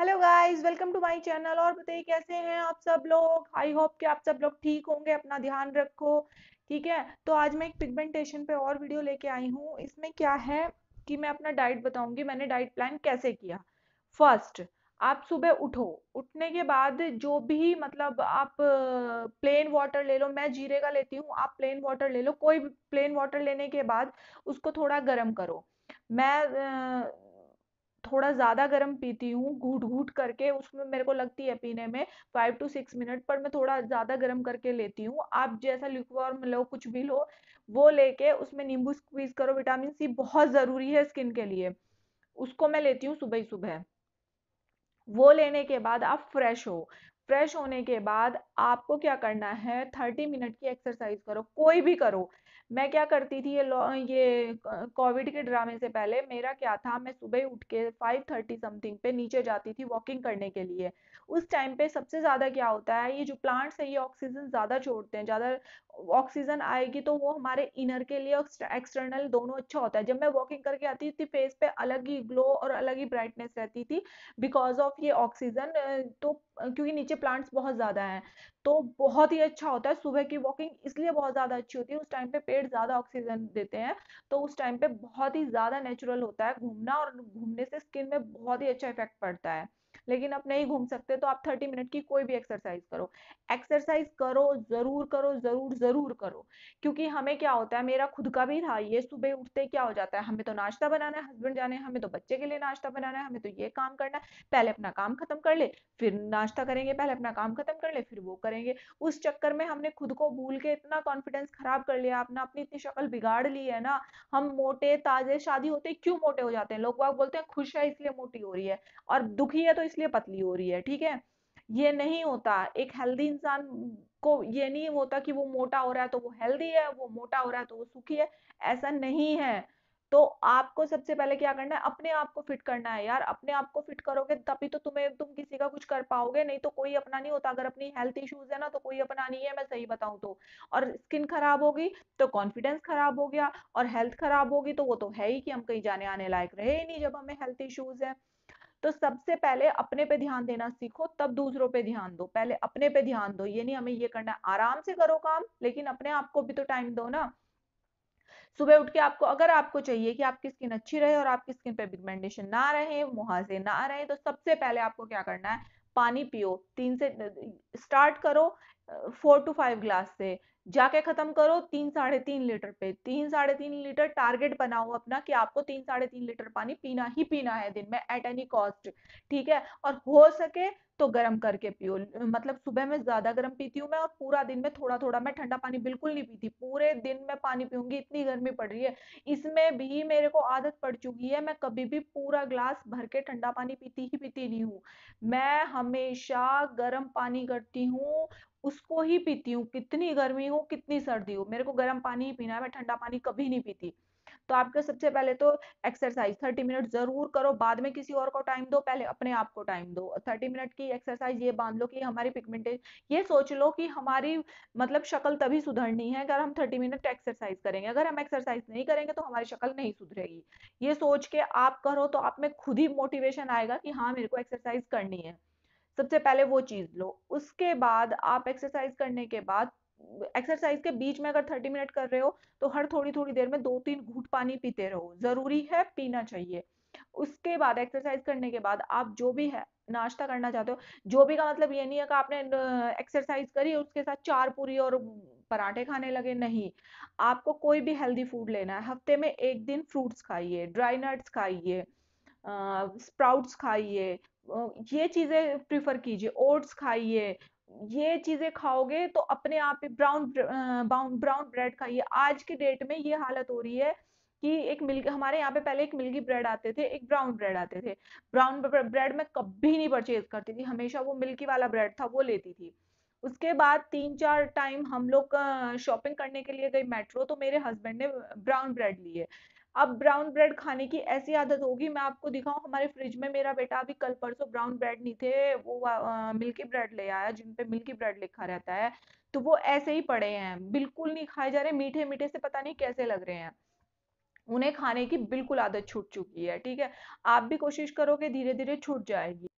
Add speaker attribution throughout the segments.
Speaker 1: hello guys welcome to my channel और बताइए कैसे हैं आप सब लोग आई होप कि आप सब लोग ठीक होंगे अपना ध्यान रखो ठीक है तो आज मैं एक पिगमेंटेशन पे और वीडियो लेके आई हूँ इसमें क्या है कि मैं अपना डाइट बताऊंगी मैंने डाइट प्लान कैसे किया फर्स्ट आप सुबह उठो उठने के बाद जो भी मतलब आप प्लेन वाटर ले लो मैं जीरे का लेती हूँ आप प्लेन वाटर ले लो कोई प्लेन वाटर लेने के बाद उसको थोड़ा गर्म करो मैं थोड़ा ज़्यादा गर्म पीती हूँ घूट घूट करके उसमें मेरे को लगती है पीने में फाइव टू सिक्स मिनट पर मैं थोड़ा ज़्यादा गर्म करके लेती हूँ आप जैसा लिक्वॉर्म लो कुछ भी लो वो लेके उसमें नींबू स्क्वीज करो विटामिन सी बहुत ज़रूरी है स्किन के लिए उसको मैं लेती हूँ सुबह सुबह वो लेने के बाद आप फ्रेश हो फ्रेश होने के बाद आपको क्या करना है थर्टी मिनट की एक्सरसाइज करो कोई भी करो मैं क्या करती थी ये ये कोविड के ड्रामे से पहले मेरा क्या था मैं सुबह उठ के फाइव थर्टी समथिंग पे नीचे जाती थी वॉकिंग करने के लिए उस टाइम पे सबसे ज़्यादा क्या होता है ये जो प्लांट्स है ये ऑक्सीजन ज़्यादा छोड़ते हैं ज़्यादा ऑक्सीजन आएगी तो वो हमारे इनर के लिए एक्सटर्नल दोनों अच्छा होता है जब मैं वॉकिंग करके आती थी फेस पे अलग ही ग्लो और अलग ही ब्राइटनेस रहती थी बिकॉज ऑफ ये ऑक्सीजन तो क्योंकि नीचे प्लांट्स बहुत ज़्यादा हैं तो बहुत ही अच्छा होता है सुबह की वॉकिंग इसलिए बहुत ज़्यादा अच्छी होती है उस टाइम पे पेड़ ज़्यादा ऑक्सीजन देते हैं तो उस टाइम पे बहुत ही ज़्यादा नेचुरल होता है घूमना और घूमने से स्किन में बहुत ही अच्छा इफेक्ट पड़ता है लेकिन आप नहीं घूम सकते तो आप थर्टी मिनट की कोई भी एक्सरसाइज करो एक्सरसाइज करो जरूर करो जरूर जरूर करो क्योंकि हमें क्या होता है मेरा खुद का भी था ये सुबह उठते क्या हो जाता है हमें तो नाश्ता बनाना है हस्बैंड जाने हमें तो बच्चे के लिए नाश्ता बनाना है हमें तो ये काम करना है पहले अपना काम खत्म कर ले फिर नाश्ता करेंगे पहले अपना काम खत्म कर ले फिर वो करेंगे उस चक्कर में हमने खुद को भूल के इतना कॉन्फिडेंस खराब कर लिया अपना अपनी इतनी शक्ल बिगाड़ ली है ना हम मोटे ताजे शादी होते क्यों मोटे हो जाते हैं लोग बोलते हैं खुश है इसलिए मोटी हो रही है और दुखी है तो इसलिए पतली हो रही है ठीक है ये नहीं होता एक हेल्दी इंसान को ये नहीं होता कि वो मोटा हो रहा है तो वो हेल्दी है वो मोटा हो रहा है तो वो सुखी है ऐसा नहीं है तो आपको सबसे पहले क्या करना है अपने आप को फिट करना है यार अपने आप को फिट करोगे तभी तो तुम्हें तुम किसी का कुछ कर पाओगे नहीं तो कोई अपना नहीं होता अगर अपनी हेल्थ इश्यूज है ना तो कोई अपना नहीं है मैं सही बताऊं तो और स्किन खराब होगी तो कॉन्फिडेंस खराब हो गया और हेल्थ खराब होगी तो वो तो है ही कि हम कहीं जाने आने लायक रहे ही नहीं जब हमें हेल्थ इश्यूज है तो सबसे पहले अपने पे ध्यान देना सीखो तब दूसरों पे ध्यान दो पहले अपने पे ध्यान दो ये नहीं हमें ये करना आराम से करो काम लेकिन अपने आप को भी तो टाइम दो ना सुबह उठ के आपको अगर आपको चाहिए कि आपकी स्किन अच्छी रहे और आपकी स्किन पे पिगमेंटेशन ना रहे मुहासे ना रहे तो सबसे पहले आपको क्या करना है पानी पियो तीन से स्टार्ट करो फोर टू फाइव ग्लास से जाके खत्म करो तीन साढ़े तीन लीटर पे तीन साढ़े तीन लीटर टारगेट बनाओ अपना कि आपको तीन साढ़े तीन लीटर पानी पीना ही पीना है दिन में एट एनी कॉस्ट ठीक है और हो सके तो गर्म करके पियो मतलब सुबह में ज्यादा गर्म पीती हूँ मैं और पूरा दिन में थोड़ा थोड़ा मैं ठंडा पानी बिल्कुल नहीं पीती पूरे दिन में पानी पीऊंगी इतनी गर्मी पड़ रही है इसमें भी मेरे को आदत पड़ चुकी है मैं कभी भी पूरा ग्लास भर के ठंडा पानी पीती ही पीती नहीं हूँ मैं हमेशा गर्म पानी करती हूँ उसको ही पीती हूँ कितनी गर्मी हो कितनी सर्दी हो मेरे को गर्म पानी ही पीना है मैं ठंडा पानी कभी नहीं पीती तो आपके सबसे पहले तो एक्सरसाइज थर्टी मिनट जरूर करो बाद में किसी और को टाइम दो पहले अपने आप को टाइम दो थर्टी मिनट की एक्सरसाइज ये बांध लो कि हमारी पिगमेंटेशन ये सोच लो कि हमारी मतलब शक्ल तभी सुधरनी है अगर हम थर्टी मिनट एक्सरसाइज करेंगे अगर हम एक्सरसाइज नहीं करेंगे तो हमारी शक्ल नहीं सुधरेगी ये सोच के आप करो तो आप में खुद ही मोटिवेशन आएगा कि हाँ मेरे को एक्सरसाइज करनी है सबसे पहले वो चीज़ लो उसके बाद आप एक्सरसाइज करने के बाद एक्सरसाइज के बीच में अगर थर्टी मिनट कर रहे हो तो हर थोड़ी थोड़ी देर में दो तीन घूट पानी पीते रहो ज़रूरी है पीना चाहिए उसके बाद एक्सरसाइज करने के बाद आप जो भी है नाश्ता करना चाहते हो जो भी का मतलब ये नहीं है कि आपने एक्सरसाइज करी उसके साथ चार पूरी और पराठे खाने लगे नहीं आपको कोई भी हेल्दी फूड लेना है हफ्ते में एक दिन फ्रूट्स खाइए ड्राई नट्स खाइए स्प्राउट्स खाइए ये चीज़ें प्रिफर कीजिए ओट्स खाइए ये चीज़ें खाओगे तो अपने आप ब्राउन ब्राउन ब्रेड खाइए आज के डेट में ये हालत हो रही है कि एक मिल्क हमारे यहाँ पे पहले एक मिल्की ब्रेड आते थे एक ब्राउन ब्रेड आते थे ब्राउन ब्रेड मैं कभी नहीं परचेज करती थी हमेशा वो मिल्की वाला ब्रेड था वो लेती थी उसके बाद तीन चार टाइम हम लोग शॉपिंग करने के लिए गई मेट्रो तो मेरे हस्बैंड ने ब्राउन ब्रेड लिए अब ब्राउन ब्रेड खाने की ऐसी आदत होगी मैं आपको दिखाऊं हमारे फ्रिज में मेरा बेटा अभी कल परसों ब्राउन ब्रेड नहीं थे वो मिल्की ब्रेड ले आया जिन पे मिल्की ब्रेड लिखा रहता है तो वो ऐसे ही पड़े हैं बिल्कुल नहीं खाए जा रहे मीठे मीठे से पता नहीं कैसे लग रहे हैं उन्हें खाने की बिल्कुल आदत छूट चुकी है ठीक है आप भी कोशिश करोगे धीरे धीरे छूट जाएगी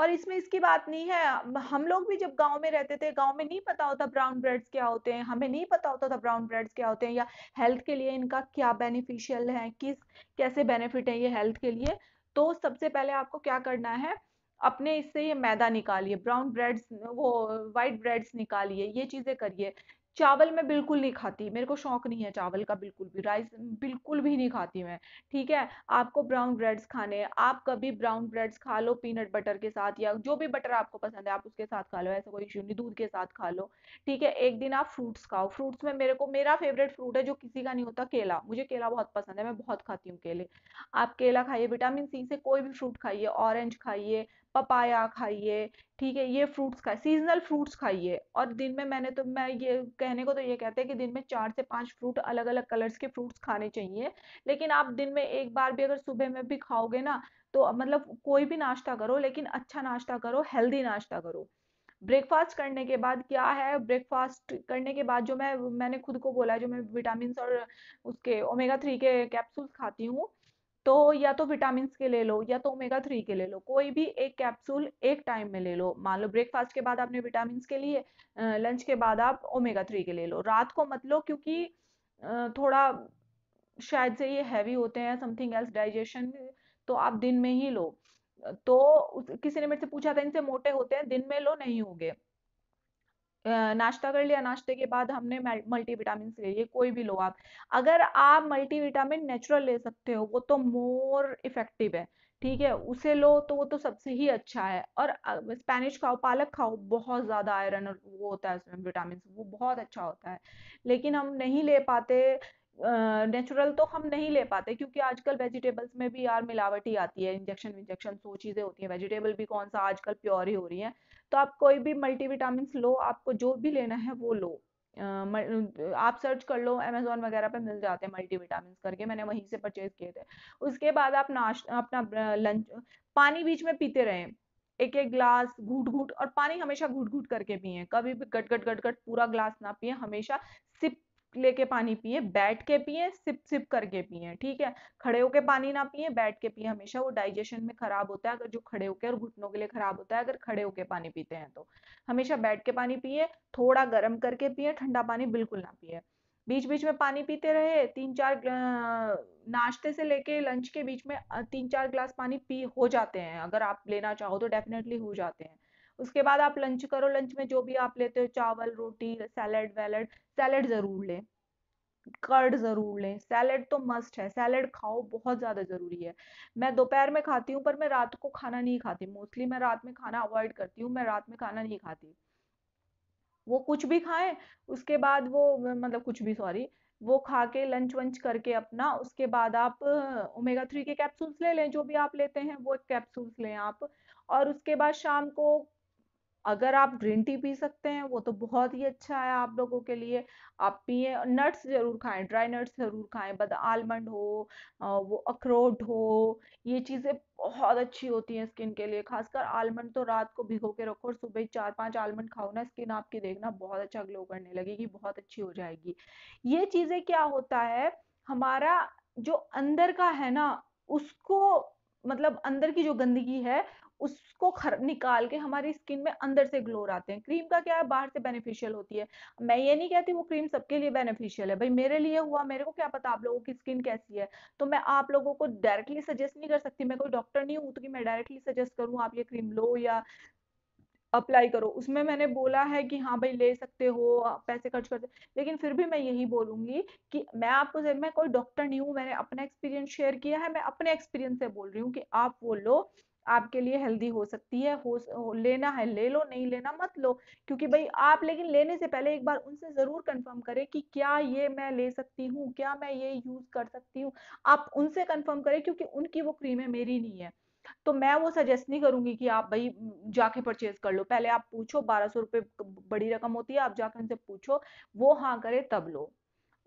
Speaker 1: और इसमें इसकी बात नहीं है हम लोग भी जब गांव में रहते थे गांव में नहीं पता होता ब्राउन ब्रेड्स क्या होते हैं हमें नहीं पता होता था ब्राउन ब्रेड्स क्या होते हैं या हेल्थ के लिए इनका क्या बेनिफिशियल है किस कैसे बेनिफिट है ये हेल्थ के लिए तो सबसे पहले आपको क्या करना है अपने इससे ये मैदा निकालिए ब्राउन ब्रेड्स वो वाइट ब्रेड्स निकालिए ये चीज़ें करिए चावल मैं बिल्कुल नहीं खाती मेरे को शौक नहीं है चावल का बिल्कुल भी राइस बिल्कुल भी नहीं खाती मैं ठीक है आपको ब्राउन ब्रेड्स खाने आप कभी ब्राउन ब्रेड्स खा लो पीनट बटर के साथ या जो भी बटर आपको पसंद है आप उसके साथ खा लो ऐसा कोई इशू नहीं दूध के साथ खा लो ठीक है एक दिन आप फ्रूट्स खाओ फ्रूट्स में मेरे को मेरा फेवरेट फ्रूट है जो किसी का नहीं होता केला मुझे केला बहुत पसंद है मैं बहुत खाती हूँ केले आप केला खाइए विटामिन सी से कोई भी फ्रूट खाइए ऑरेंज खाइए पपाया खाइए ठीक है ये फ्रूट्स खाए सीजनल फ्रूट्स खाइए और दिन में मैंने तो मैं ये कहने को तो ये कहते हैं कि दिन में चार से पांच फ्रूट अलग अलग कलर्स के फ्रूट्स खाने चाहिए लेकिन आप दिन में एक बार भी अगर सुबह में भी खाओगे ना तो मतलब कोई भी नाश्ता करो लेकिन अच्छा नाश्ता करो हेल्दी नाश्ता करो ब्रेकफास्ट करने के बाद क्या है ब्रेकफास्ट करने के बाद जो मैं मैंने खुद को बोला जो मैं विटामिन और उसके ओमेगा थ्री के कैप्सूल खाती हूँ तो या तो विटामिन के ले लो या तो ओमेगा थ्री के ले लो कोई भी एक कैप्सूल एक टाइम में ले लो मान लो ब्रेकफास्ट के बाद आपने विटामिन के लिए लंच के बाद आप ओमेगा थ्री के ले लो रात को मत लो क्योंकि थोड़ा शायद से ये हैवी होते हैं समथिंग एल्स डाइजेशन तो आप दिन में ही लो तो किसी ने मेरे से पूछा था इनसे मोटे होते हैं दिन में लो नहीं होंगे नाश्ता कर लिया नाश्ते के बाद हमने मल्टीविटामिन ले लिए कोई भी लो आप अगर आप मल्टीविटामिन नेचुरल ले सकते हो वो तो मोर इफेक्टिव है ठीक है उसे लो तो वो तो सबसे ही अच्छा है और स्पेनिश खाओ पालक खाओ बहुत ज़्यादा आयरन और वो होता है उसमें विटामिन वो बहुत अच्छा होता है लेकिन हम नहीं ले पाते नेचुरल तो हम नहीं ले पाते क्योंकि आजकल वेजिटेबल्स में भी यार मिलावट ही आती है इंजेक्शन विंजेक्शन सो चीज़ें होती है वेजिटेबल भी कौन सा आजकल प्योर ही हो रही है तो आप कोई भी मल्टीविटामिन लो आपको जो भी लेना है वो लो आप सर्च कर लो अमेजोन वगैरह पे मिल जाते हैं मल्टी विटामिन करके मैंने वहीं से परचेज किए थे उसके बाद आप नाश अपना लंच पानी बीच में पीते रहें एक एक ग्लास घूट घूट और पानी हमेशा घूट घूट करके पिए कभी भी गट गट गट गट पूरा ग्लास ना पिए हमेशा सिप लेके पानी पिए बैठ के पिए सिप सिप करके पिए ठीक है खड़े होके पानी ना पिए बैठ के पिए हमेशा वो डाइजेशन में खराब होता है अगर जो खड़े होके और घुटनों के लिए खराब होता है अगर खड़े होके पानी पीते हैं तो हमेशा बैठ के पानी पिए थोड़ा गर्म करके पिए ठंडा पानी बिल्कुल ना पिए बीच बीच में पानी पीते रहे तीन चार नाश्ते से लेके लंच के बीच में तीन चार ग्लास पानी पी हो जाते हैं अगर आप लेना चाहो तो डेफिनेटली हो जाते हैं उसके बाद आप लंच करो लंच में जो भी आप लेते हो चावल रोटी सैलड वैलड सैलड ज़रूर लें कर्ड ज़रूर लें सैलड तो मस्ट है सैलड खाओ बहुत ज़्यादा ज़रूरी है मैं दोपहर में खाती हूँ पर मैं रात को खाना नहीं खाती मोस्टली मैं रात में खाना अवॉइड करती हूँ मैं रात में खाना नहीं खाती वो कुछ भी खाएं उसके बाद वो मतलब कुछ भी सॉरी वो खा के लंच वंच करके अपना उसके बाद आप ओमेगा थ्री के कैप्सूल्स ले लें जो भी आप लेते हैं वो कैप्सूल्स लें आप और उसके बाद शाम को अगर आप ग्रीन टी पी सकते हैं वो तो बहुत ही अच्छा है आप लोगों के लिए आप पिए नट्स ज़रूर खाएं ड्राई नट्स ज़रूर खाएं बद आलमंड हो वो अखरोट हो ये चीज़ें बहुत अच्छी होती हैं स्किन के लिए खासकर आलमंड तो रात को भिगो के रखो और सुबह चार पांच आलमंड खाओ ना स्किन आपकी देखना बहुत अच्छा ग्लो करने लगेगी बहुत अच्छी हो जाएगी ये चीज़ें क्या होता है हमारा जो अंदर का है ना उसको मतलब अंदर की जो गंदगी है उसको खर निकाल के हमारी स्किन में अंदर से ग्लो आते हैं क्रीम का क्या है बाहर से बेनिफिशियल होती है मैं ये नहीं कहती वो क्रीम सबके लिए बेनिफिशियल है भाई मेरे लिए हुआ मेरे को क्या पता आप लोगों की स्किन कैसी है तो मैं आप लोगों को डायरेक्टली सजेस्ट नहीं कर सकती मैं कोई डॉक्टर नहीं हूँ तो कि मैं डायरेक्टली सजेस्ट करूँ आप ये क्रीम लो या अप्लाई करो उसमें मैंने बोला है कि हाँ भाई ले सकते हो पैसे खर्च कर लेकिन फिर भी मैं यही बोलूंगी कि मैं आपको मैं कोई डॉक्टर नहीं हूँ मैंने अपना एक्सपीरियंस शेयर किया है मैं अपने एक्सपीरियंस से बोल रही हूँ कि आप वो लो आपके लिए हेल्दी हो सकती है हो लेना है ले लो नहीं लेना मत लो क्योंकि भाई आप लेकिन लेने से पहले एक बार उनसे ज़रूर कंफर्म करें कि क्या ये मैं ले सकती हूँ क्या मैं ये यूज़ कर सकती हूँ आप उनसे कंफर्म करें क्योंकि उनकी वो क्रीम है मेरी नहीं है तो मैं वो सजेस्ट नहीं करूंगी कि आप भाई जाके परचेज कर लो पहले आप पूछो बारह सौ रुपये बड़ी रकम होती है आप जाके उनसे पूछो वो हाँ करे तब लो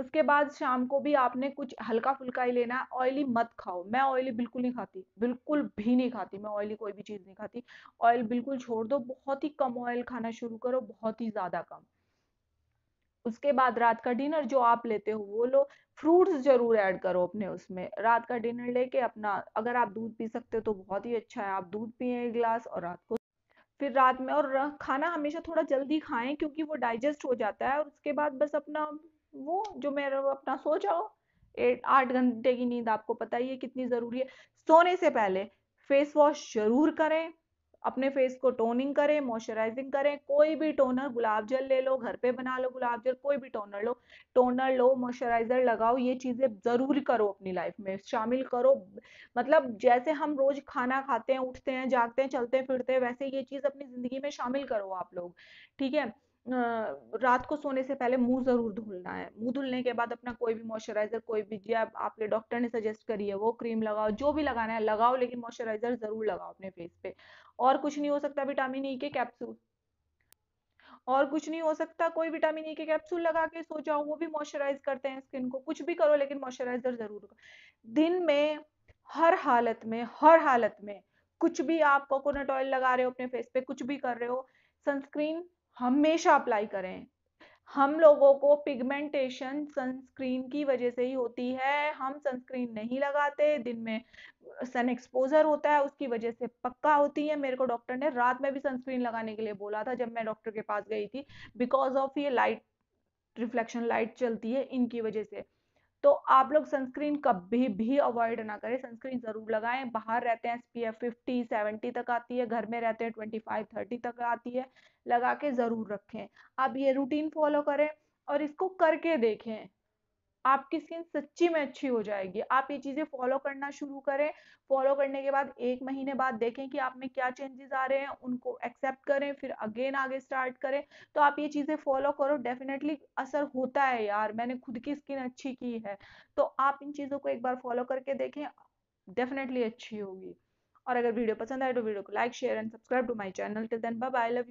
Speaker 1: उसके बाद शाम को भी आपने कुछ हल्का फुल्का ही लेना है ऑयली मत खाओ मैं ऑयली बिल्कुल नहीं खाती बिल्कुल भी नहीं खाती मैं ऑयली कोई भी चीज़ नहीं खाती ऑयल बिल्कुल छोड़ दो बहुत ही कम ऑयल खाना शुरू करो बहुत ही ज़्यादा कम उसके बाद रात का डिनर जो आप लेते हो वो लो फ्रूट्स जरूर ऐड करो अपने उसमें रात का डिनर लेके अपना अगर आप दूध पी सकते हो तो बहुत ही अच्छा है आप दूध पिए एक गिलास और रात को फिर रात में और खाना हमेशा थोड़ा जल्दी खाएं क्योंकि वो डाइजेस्ट हो जाता है और उसके बाद बस अपना वो जो मेरा अपना सो जाओ आठ घंटे की नींद आपको पता ही है कितनी ज़रूरी है सोने से पहले फेस वॉश जरूर करें अपने फेस को टोनिंग करें मॉइस्चराइजिंग करें कोई भी टोनर गुलाब जल ले लो घर पे बना लो गुलाब जल कोई भी टोनर लो टोनर लो मॉइस्चराइजर लगाओ ये चीज़ें ज़रूर करो अपनी लाइफ में शामिल करो मतलब जैसे हम रोज़ खाना खाते हैं उठते हैं जागते हैं चलते हैं फिरते हैं वैसे ये चीज़ अपनी ज़िंदगी में शामिल करो आप लोग ठीक है रात को सोने से पहले मुंह ज़रूर धुलना है मुंह धुलने के बाद अपना कोई भी मॉइस्चराइज़र कोई भी जी आप, आपके डॉक्टर ने सजेस्ट करी है वो क्रीम लगाओ जो भी लगाना है लगाओ लेकिन मॉइस्चराइज़र ज़रूर लगाओ अपने फेस पे और कुछ नहीं हो सकता विटामिन ई के कैप्सूल और कुछ नहीं हो सकता कोई विटामिन ई के कैप्सूल लगा के सो जाओ वो भी मॉइस्चराइज करते हैं स्किन को कुछ भी करो लेकिन मॉइस्चराइजर जरूर दिन में हर हालत में हर हालत में कुछ भी आप कोकोनट ऑयल लगा रहे हो अपने फेस पे कुछ भी कर रहे हो सनस्क्रीन हमेशा अप्लाई करें हम लोगों को पिगमेंटेशन सनस्क्रीन की वजह से ही होती है हम सनस्क्रीन नहीं लगाते दिन में सन एक्सपोजर होता है उसकी वजह से पक्का होती है मेरे को डॉक्टर ने रात में भी सनस्क्रीन लगाने के लिए बोला था जब मैं डॉक्टर के पास गई थी बिकॉज ऑफ ये लाइट रिफ्लेक्शन लाइट चलती है इनकी वजह से तो आप लोग सनस्क्रीन कभी भी अवॉइड ना करें सनस्क्रीन ज़रूर लगाएं बाहर रहते हैं S P F fifty seventy तक आती है घर में रहते हैं ट्वेंटी फाइव थर्टी तक आती है लगा के ज़रूर रखें आप ये रूटीन फॉलो करें और इसको करके देखें आपकी स्किन सच्ची में अच्छी हो जाएगी आप ये चीज़ें फॉलो करना शुरू करें फॉलो करने के बाद एक महीने बाद देखें कि आप में क्या चेंजेस आ रहे हैं उनको एक्सेप्ट करें फिर अगेन आगे स्टार्ट करें तो आप ये चीज़ें फॉलो करो डेफिनेटली असर होता है यार मैंने खुद की स्किन अच्छी की है तो आप इन चीज़ों को एक बार फॉलो करके देखें डेफिनेटली अच्छी होगी और अगर वीडियो पसंद आए तो वीडियो को like share and subscribe to my channel till then bye I love